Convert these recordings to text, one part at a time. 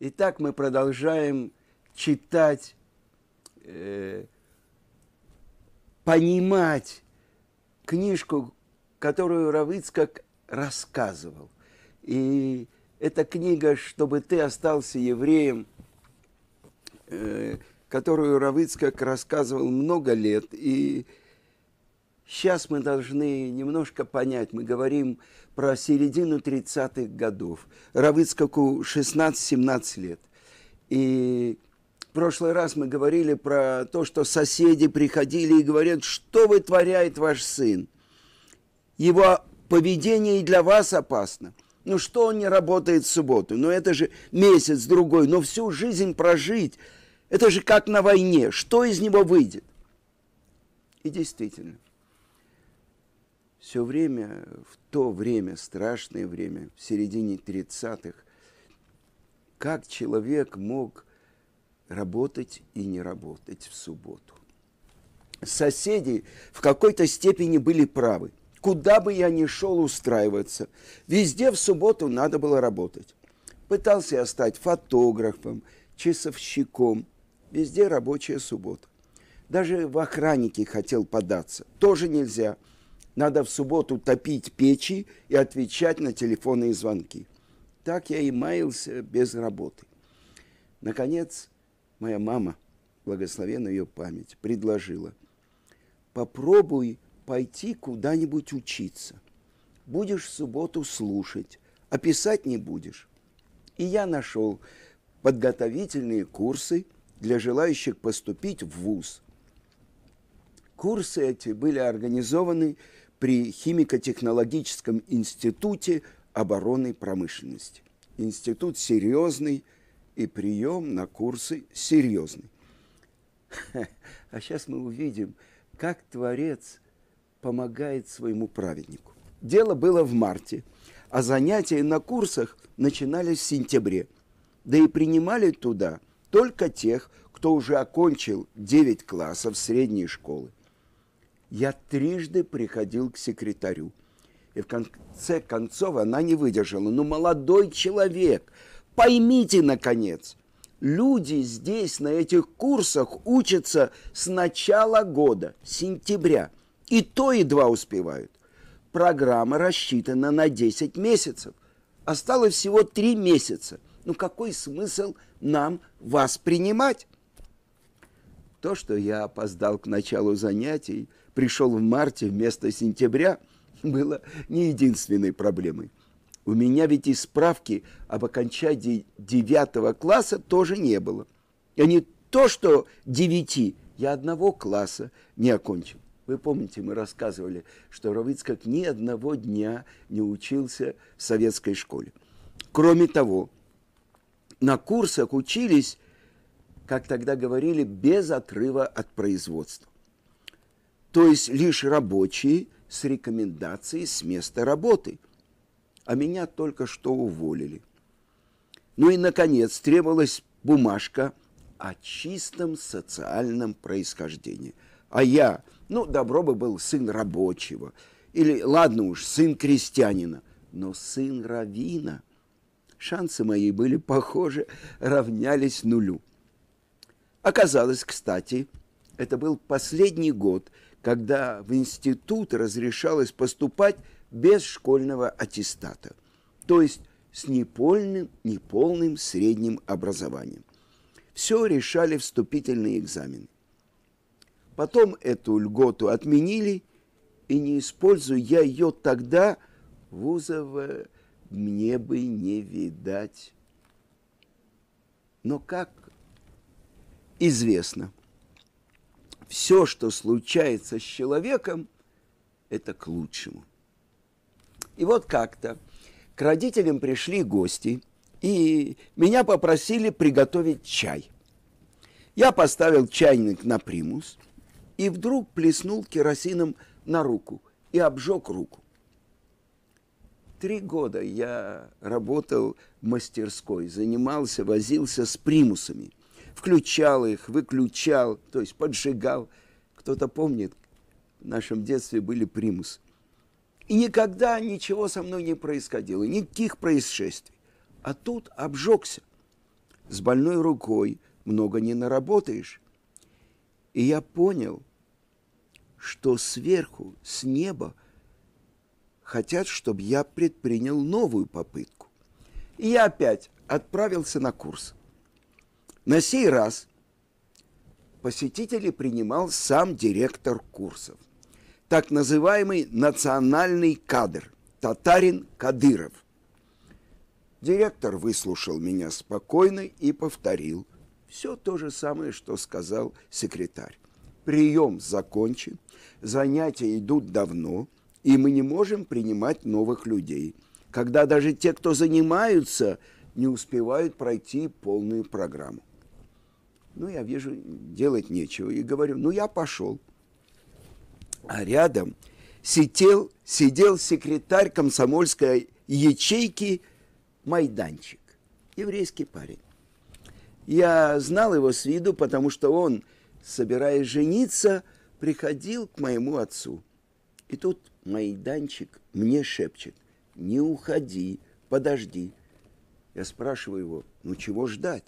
Итак, мы продолжаем читать, э, понимать книжку, которую Равицкак рассказывал. И эта книга «Чтобы ты остался евреем», э, которую Равицкак рассказывал много лет, и э, Сейчас мы должны немножко понять, мы говорим про середину 30-х годов, Равыцкаку 16-17 лет. И в прошлый раз мы говорили про то, что соседи приходили и говорят, что вытворяет ваш сын. Его поведение и для вас опасно. Ну что он не работает в субботу? Ну это же месяц-другой, но ну всю жизнь прожить, это же как на войне, что из него выйдет? И действительно, все время, в то время, страшное время, в середине 30-х, как человек мог работать и не работать в субботу. Соседи в какой-то степени были правы. Куда бы я ни шел устраиваться, везде в субботу надо было работать. Пытался я стать фотографом, часовщиком. Везде рабочая суббота. Даже в охранники хотел податься. Тоже нельзя – надо в субботу топить печи и отвечать на телефонные звонки. Так я и маялся без работы. Наконец, моя мама, благословенная ее память, предложила, попробуй пойти куда-нибудь учиться. Будешь в субботу слушать, а писать не будешь. И я нашел подготовительные курсы для желающих поступить в ВУЗ. Курсы эти были организованы при химико-технологическом институте оборонной промышленности. Институт серьезный, и прием на курсы серьезный. А сейчас мы увидим, как Творец помогает своему праведнику. Дело было в марте, а занятия на курсах начинались в сентябре. Да и принимали туда только тех, кто уже окончил 9 классов средней школы. Я трижды приходил к секретарю. И в конце концов она не выдержала. Ну, молодой человек, поймите, наконец, люди здесь на этих курсах учатся с начала года, сентября. И то едва успевают. Программа рассчитана на 10 месяцев. Осталось всего 3 месяца. Ну какой смысл нам вас принимать? То, что я опоздал к началу занятий, пришел в марте вместо сентября, было не единственной проблемой. У меня ведь и справки об окончании девятого класса тоже не было. И а не то, что девяти, я одного класса не окончил. Вы помните, мы рассказывали, что Равицкак ни одного дня не учился в советской школе. Кроме того, на курсах учились, как тогда говорили, без отрыва от производства то есть лишь рабочие с рекомендацией с места работы. А меня только что уволили. Ну и, наконец, требовалась бумажка о чистом социальном происхождении. А я, ну, добро бы был сын рабочего, или, ладно уж, сын крестьянина, но сын равина. Шансы мои были, похоже, равнялись нулю. Оказалось, кстати, это был последний год – когда в институт разрешалось поступать без школьного аттестата, то есть с непольным, неполным средним образованием. Все решали вступительные экзамены. Потом эту льготу отменили, и не использую я ее тогда, вузова мне бы не видать. Но как известно – все, что случается с человеком, это к лучшему. И вот как-то к родителям пришли гости, и меня попросили приготовить чай. Я поставил чайник на примус, и вдруг плеснул керосином на руку и обжег руку. Три года я работал в мастерской, занимался, возился с примусами – включал их, выключал, то есть поджигал. Кто-то помнит, в нашем детстве были примусы. И никогда ничего со мной не происходило, никаких происшествий. А тут обжегся. С больной рукой много не наработаешь. И я понял, что сверху, с неба, хотят, чтобы я предпринял новую попытку. И я опять отправился на курс. На сей раз посетителей принимал сам директор курсов, так называемый национальный кадр, татарин Кадыров. Директор выслушал меня спокойно и повторил все то же самое, что сказал секретарь. Прием закончен, занятия идут давно, и мы не можем принимать новых людей, когда даже те, кто занимаются, не успевают пройти полную программу. Ну, я вижу, делать нечего. И говорю, ну, я пошел. А рядом сидел, сидел секретарь комсомольской ячейки Майданчик, еврейский парень. Я знал его с виду, потому что он, собираясь жениться, приходил к моему отцу. И тут Майданчик мне шепчет, не уходи, подожди. Я спрашиваю его, ну чего ждать?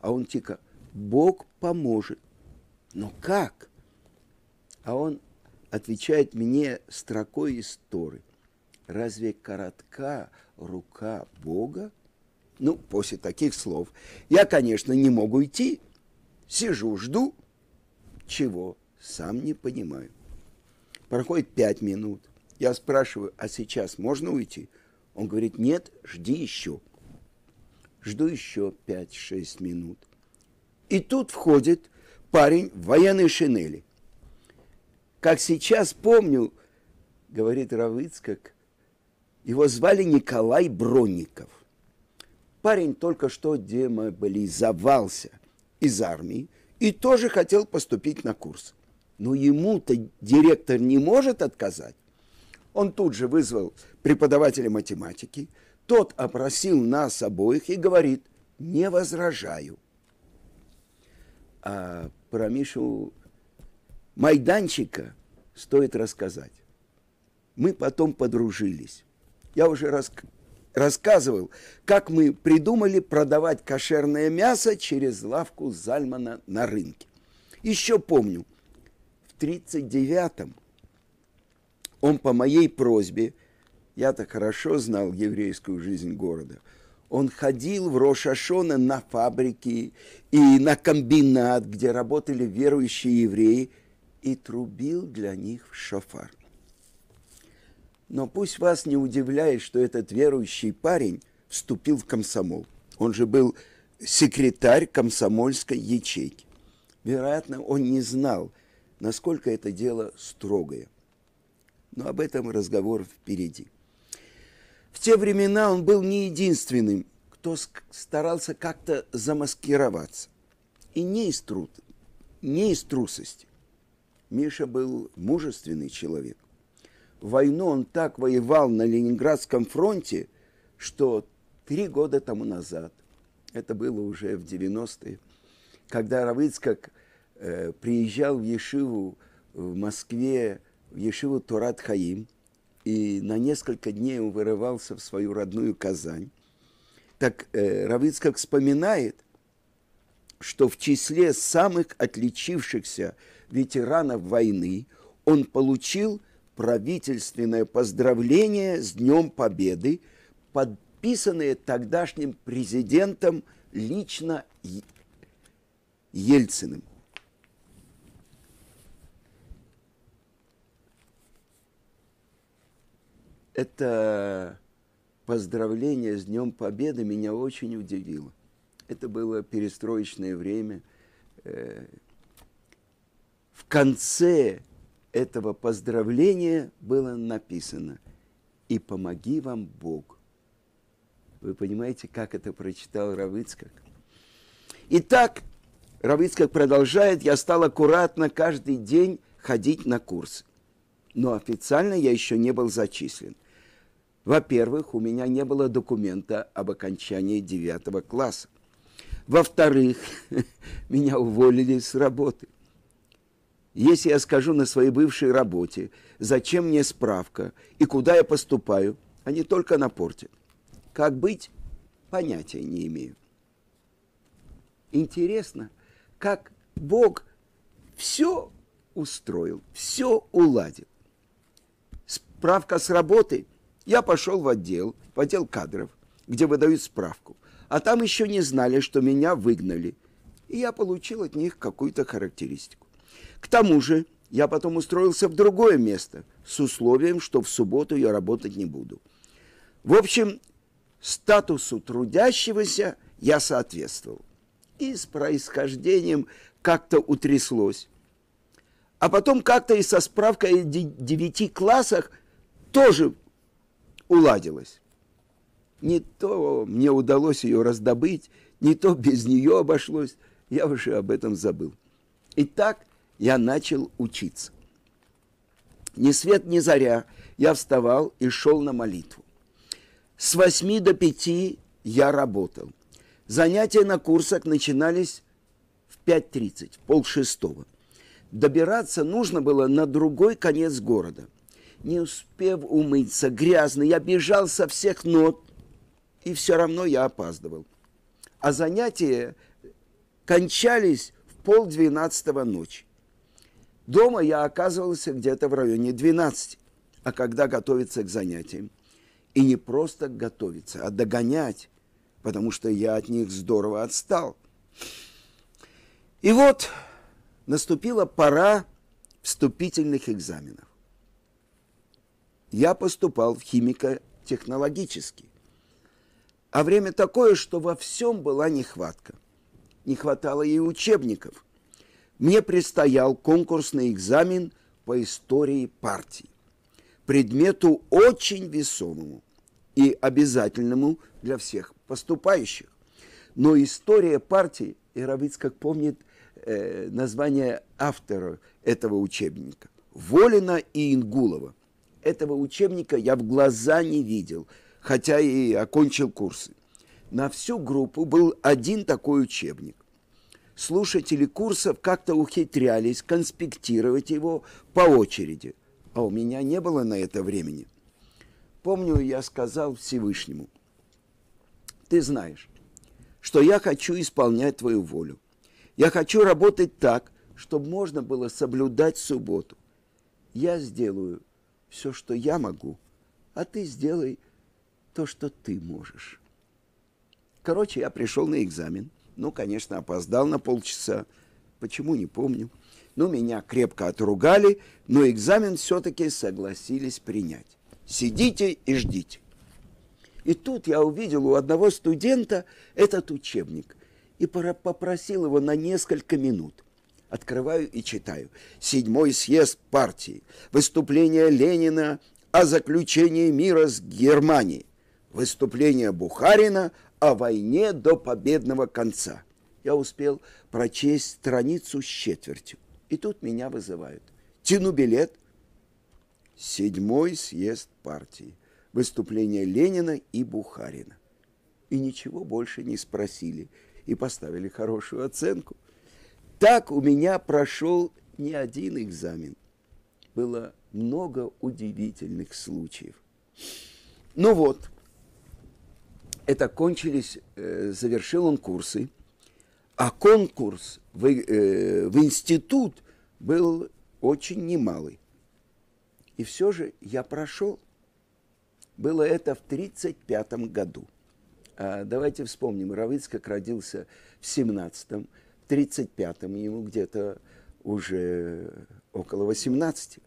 А он тихо, Бог поможет. Но как? А он отвечает мне строкой истории. Разве коротка рука Бога? Ну, после таких слов я, конечно, не могу идти. Сижу, жду. Чего? Сам не понимаю. Проходит пять минут. Я спрашиваю, а сейчас можно уйти? Он говорит, нет, жди еще. Жду еще пять-шесть минут. И тут входит парень в военной шинели. Как сейчас помню, говорит Равыцкак, его звали Николай Бронников. Парень только что демобилизовался из армии и тоже хотел поступить на курс. Но ему-то директор не может отказать. Он тут же вызвал преподавателя математики, тот опросил нас обоих и говорит, не возражаю – а про Мишу Майданчика стоит рассказать. Мы потом подружились. Я уже рас... рассказывал, как мы придумали продавать кошерное мясо через лавку Зальмана на рынке. Еще помню, в 1939-м он по моей просьбе, я-то хорошо знал еврейскую жизнь города – он ходил в Рошашона на фабрики и на комбинат, где работали верующие евреи, и трубил для них в шофар. Но пусть вас не удивляет, что этот верующий парень вступил в комсомол. Он же был секретарь комсомольской ячейки. Вероятно, он не знал, насколько это дело строгое. Но об этом разговор впереди. В те времена он был не единственным, кто старался как-то замаскироваться. И не из, труд, не из трусости. Миша был мужественный человек. В войну он так воевал на Ленинградском фронте, что три года тому назад, это было уже в 90-е, когда Равицкак э, приезжал в Ешиву в Москве, в Ешиву Турат Хаим – и на несколько дней он вырывался в свою родную Казань. Так э, Равицкак вспоминает, что в числе самых отличившихся ветеранов войны он получил правительственное поздравление с Днем Победы, подписанное тогдашним президентом лично Ельциным. это поздравление с Днем Победы меня очень удивило. Это было перестроечное время. Э, в конце этого поздравления было написано «И помоги вам Бог». Вы понимаете, как это прочитал Равицкак? Итак, Равицкак продолжает, я стал аккуратно каждый день ходить на курсы. Но официально я еще не был зачислен – во-первых, у меня не было документа об окончании девятого класса. Во-вторых, меня уволили с работы. Если я скажу на своей бывшей работе, зачем мне справка и куда я поступаю, они а только напортят. Как быть, понятия не имею. Интересно, как Бог все устроил, все уладил. Справка с работы – я пошел в отдел, в отдел кадров, где выдают справку. А там еще не знали, что меня выгнали. И я получил от них какую-то характеристику. К тому же я потом устроился в другое место с условием, что в субботу я работать не буду. В общем, статусу трудящегося я соответствовал. И с происхождением как-то утряслось. А потом как-то и со справкой о девяти классах тоже Уладилось. Не то мне удалось ее раздобыть, не то без нее обошлось, я уже об этом забыл. И так я начал учиться. Ни свет, ни заря я вставал и шел на молитву. С восьми до пяти я работал. Занятия на курсах начинались в 5.30, в полшестого. Добираться нужно было на другой конец города – не успев умыться, грязный, я бежал со всех ног и все равно я опаздывал. А занятия кончались в полдвенадцатого ночи. Дома я оказывался где-то в районе 12. А когда готовиться к занятиям, и не просто готовиться, а догонять, потому что я от них здорово отстал. И вот наступила пора вступительных экзаменов я поступал в химико-технологический. А время такое, что во всем была нехватка. Не хватало и учебников. Мне предстоял конкурсный экзамен по истории партии. Предмету очень весомому и обязательному для всех поступающих. Но история партии, и Равиц, как помнит, э, название автора этого учебника, Волина и Ингулова – этого учебника я в глаза не видел, хотя и окончил курсы. На всю группу был один такой учебник. Слушатели курсов как-то ухитрялись конспектировать его по очереди, а у меня не было на это времени. Помню, я сказал Всевышнему, «Ты знаешь, что я хочу исполнять твою волю. Я хочу работать так, чтобы можно было соблюдать субботу. Я сделаю все, что я могу, а ты сделай то, что ты можешь. Короче, я пришел на экзамен. Ну, конечно, опоздал на полчаса. Почему, не помню. Но ну, меня крепко отругали, но экзамен все-таки согласились принять. Сидите и ждите. И тут я увидел у одного студента этот учебник и попросил его на несколько минут – Открываю и читаю. Седьмой съезд партии. Выступление Ленина о заключении мира с Германией. Выступление Бухарина о войне до победного конца. Я успел прочесть страницу с четвертью. И тут меня вызывают. Тяну билет. Седьмой съезд партии. Выступление Ленина и Бухарина. И ничего больше не спросили. И поставили хорошую оценку – так у меня прошел не один экзамен. Было много удивительных случаев. Ну вот, это кончились, э, завершил он курсы, а конкурс в, э, в институт был очень немалый. И все же я прошел. Было это в 1935 году. А давайте вспомним, Равицкак родился в 17 35-м, ему где-то уже около 18.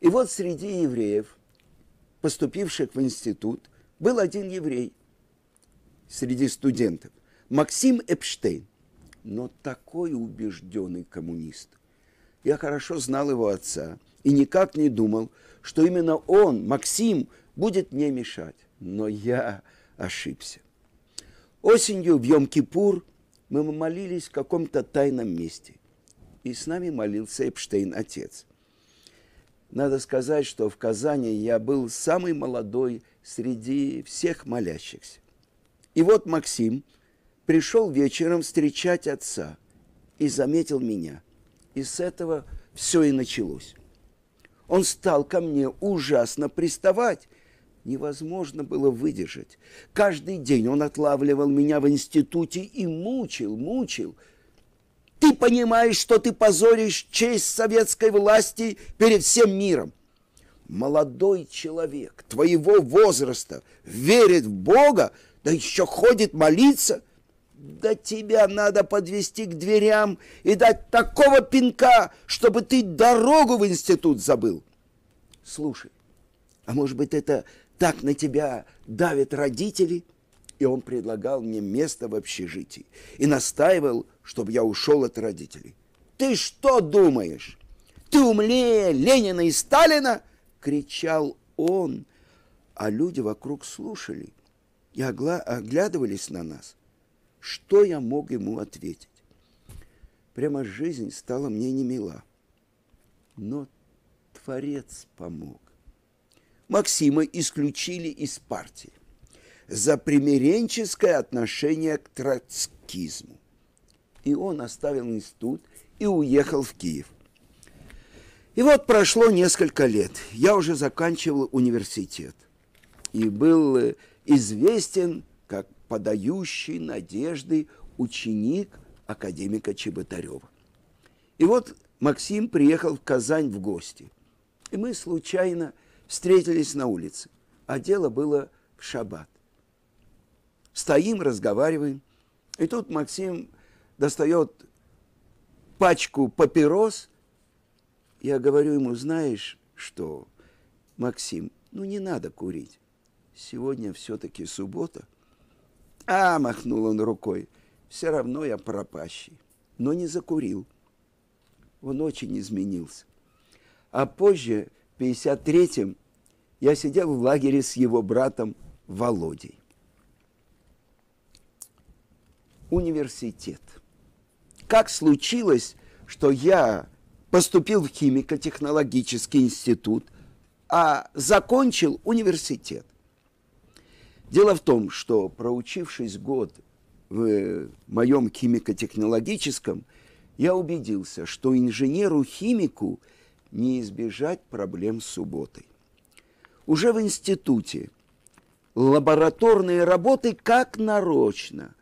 И вот среди евреев, поступивших в институт, был один еврей среди студентов, Максим Эпштейн, но такой убежденный коммунист. Я хорошо знал его отца и никак не думал, что именно он, Максим, будет мне мешать. Но я ошибся. Осенью в Йом-Кипур – мы молились в каком-то тайном месте. И с нами молился Эпштейн отец. Надо сказать, что в Казани я был самый молодой среди всех молящихся. И вот Максим пришел вечером встречать отца и заметил меня. И с этого все и началось. Он стал ко мне ужасно приставать невозможно было выдержать. Каждый день он отлавливал меня в институте и мучил, мучил. Ты понимаешь, что ты позоришь честь советской власти перед всем миром. Молодой человек твоего возраста верит в Бога, да еще ходит молиться. Да тебя надо подвести к дверям и дать такого пинка, чтобы ты дорогу в институт забыл. Слушай, а может быть это так на тебя давят родители, и он предлагал мне место в общежитии и настаивал, чтобы я ушел от родителей. Ты что думаешь? Ты умнее Ленина и Сталина? Кричал он, а люди вокруг слушали и оглядывались на нас. Что я мог ему ответить? Прямо жизнь стала мне немила. Но Творец помог. Максима исключили из партии за примиренческое отношение к троцкизму. И он оставил институт и уехал в Киев. И вот прошло несколько лет. Я уже заканчивал университет и был э, известен как подающий надежды ученик академика Чеботарева. И вот Максим приехал в Казань в гости. И мы случайно – встретились на улице, а дело было в шаббат. Стоим, разговариваем, и тут Максим достает пачку папирос. Я говорю ему, знаешь что, Максим, ну не надо курить. Сегодня все-таки суббота. А, махнул он рукой, все равно я пропащий. Но не закурил. Он очень изменился. А позже, в 53 я сидел в лагере с его братом Володей. Университет. Как случилось, что я поступил в химико-технологический институт, а закончил университет? Дело в том, что проучившись год в моем химико-технологическом, я убедился, что инженеру-химику не избежать проблем с субботой уже в институте лабораторные работы как нарочно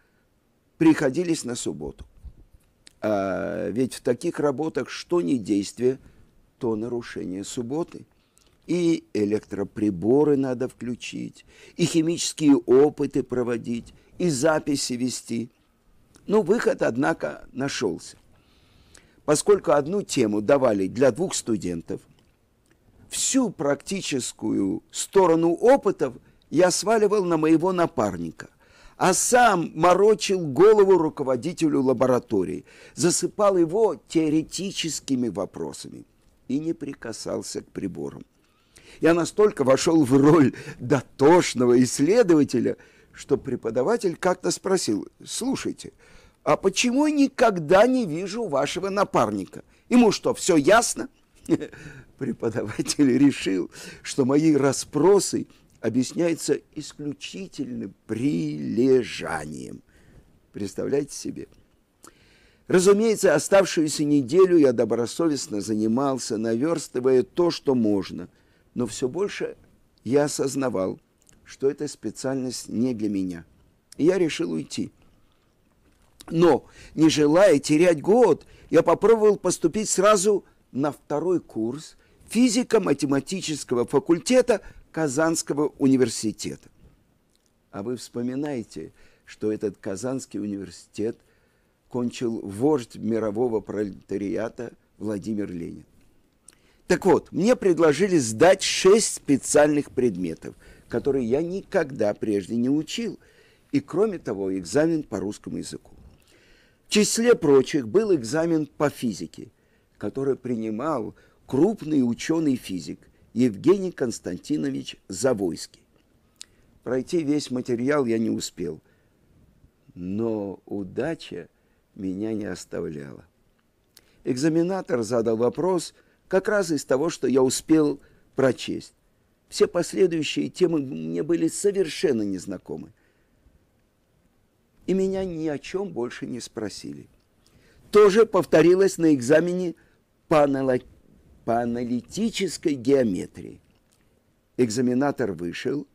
приходились на субботу. А ведь в таких работах что не действие, то нарушение субботы. И электроприборы надо включить, и химические опыты проводить, и записи вести. Но выход, однако, нашелся. Поскольку одну тему давали для двух студентов, всю практическую сторону опытов я сваливал на моего напарника, а сам морочил голову руководителю лаборатории, засыпал его теоретическими вопросами и не прикасался к приборам. Я настолько вошел в роль дотошного исследователя, что преподаватель как-то спросил, «Слушайте, а почему я никогда не вижу вашего напарника? Ему что, все ясно?» – преподаватель решил, что мои расспросы объясняются исключительно прилежанием. Представляете себе? Разумеется, оставшуюся неделю я добросовестно занимался, наверстывая то, что можно, но все больше я осознавал, что эта специальность не для меня. И я решил уйти. Но, не желая терять год, я попробовал поступить сразу в на второй курс физико-математического факультета Казанского университета. А вы вспоминаете, что этот Казанский университет кончил вождь мирового пролетариата Владимир Ленин. Так вот, мне предложили сдать шесть специальных предметов, которые я никогда прежде не учил, и, кроме того, экзамен по русскому языку. В числе прочих был экзамен по физике – который принимал крупный ученый-физик Евгений Константинович Завойский. Пройти весь материал я не успел, но удача меня не оставляла. Экзаменатор задал вопрос как раз из того, что я успел прочесть. Все последующие темы мне были совершенно незнакомы. И меня ни о чем больше не спросили. Тоже повторилось на экзамене по, аналитической геометрии. Экзаменатор вышел,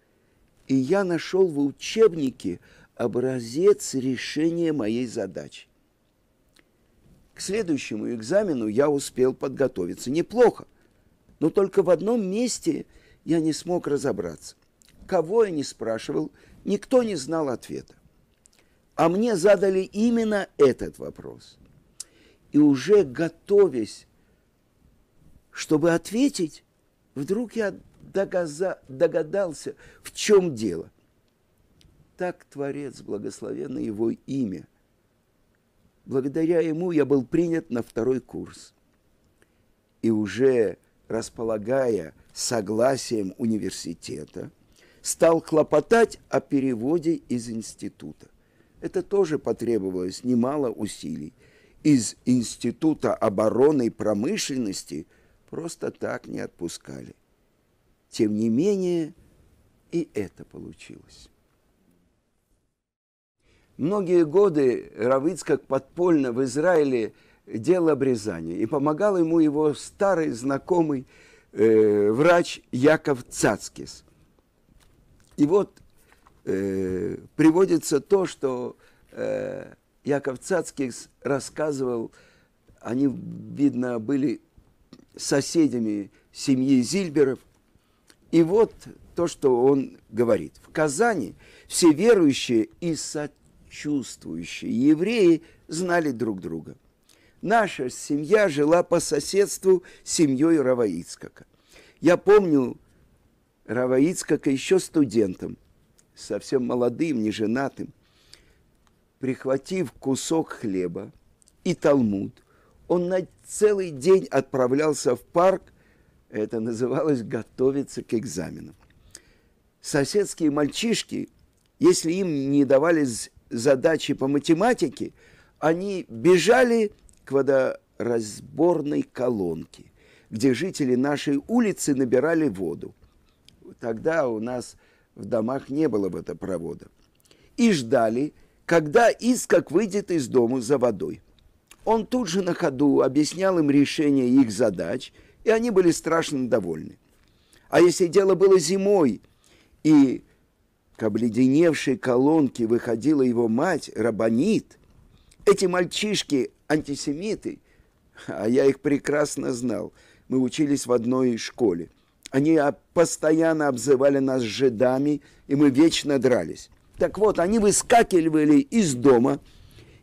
и я нашел в учебнике образец решения моей задачи. К следующему экзамену я успел подготовиться неплохо, но только в одном месте я не смог разобраться. Кого я не спрашивал, никто не знал ответа. А мне задали именно этот вопрос. И уже готовясь чтобы ответить, вдруг я догаза, догадался, в чем дело. Так Творец, благословенно его имя. Благодаря ему я был принят на второй курс. И уже располагая согласием университета, стал хлопотать о переводе из института. Это тоже потребовалось немало усилий. Из Института обороны и промышленности просто так не отпускали. Тем не менее, и это получилось. Многие годы Равицкак подпольно в Израиле делал обрезание, и помогал ему его старый знакомый э, врач Яков Цацкис. И вот э, приводится то, что э, Яков Цацкис рассказывал, они, видно, были соседями семьи Зильберов. И вот то, что он говорит. В Казани все верующие и сочувствующие евреи знали друг друга. Наша семья жила по соседству с семьей Раваицкака. Я помню Раваицкака еще студентом, совсем молодым, неженатым, прихватив кусок хлеба и талмуд, он на целый день отправлялся в парк, это называлось готовиться к экзаменам. Соседские мальчишки, если им не давали задачи по математике, они бежали к водоразборной колонке, где жители нашей улицы набирали воду. Тогда у нас в домах не было водопровода. И ждали, когда Искак выйдет из дому за водой. Он тут же на ходу объяснял им решение их задач, и они были страшно довольны. А если дело было зимой, и к обледеневшей колонке выходила его мать, Рабанит, эти мальчишки, антисемиты, а я их прекрасно знал, мы учились в одной школе. Они постоянно обзывали нас жидами, и мы вечно дрались. Так вот, они выскакивали из дома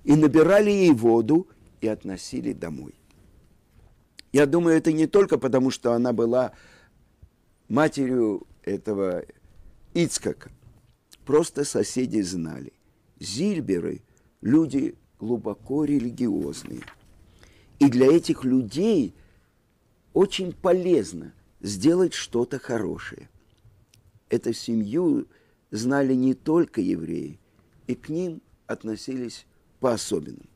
и набирали ей воду, и относили домой. Я думаю, это не только потому, что она была матерью этого Ицкака. Просто соседи знали. Зильберы – люди глубоко религиозные. И для этих людей очень полезно сделать что-то хорошее. Эту семью знали не только евреи, и к ним относились по-особенному.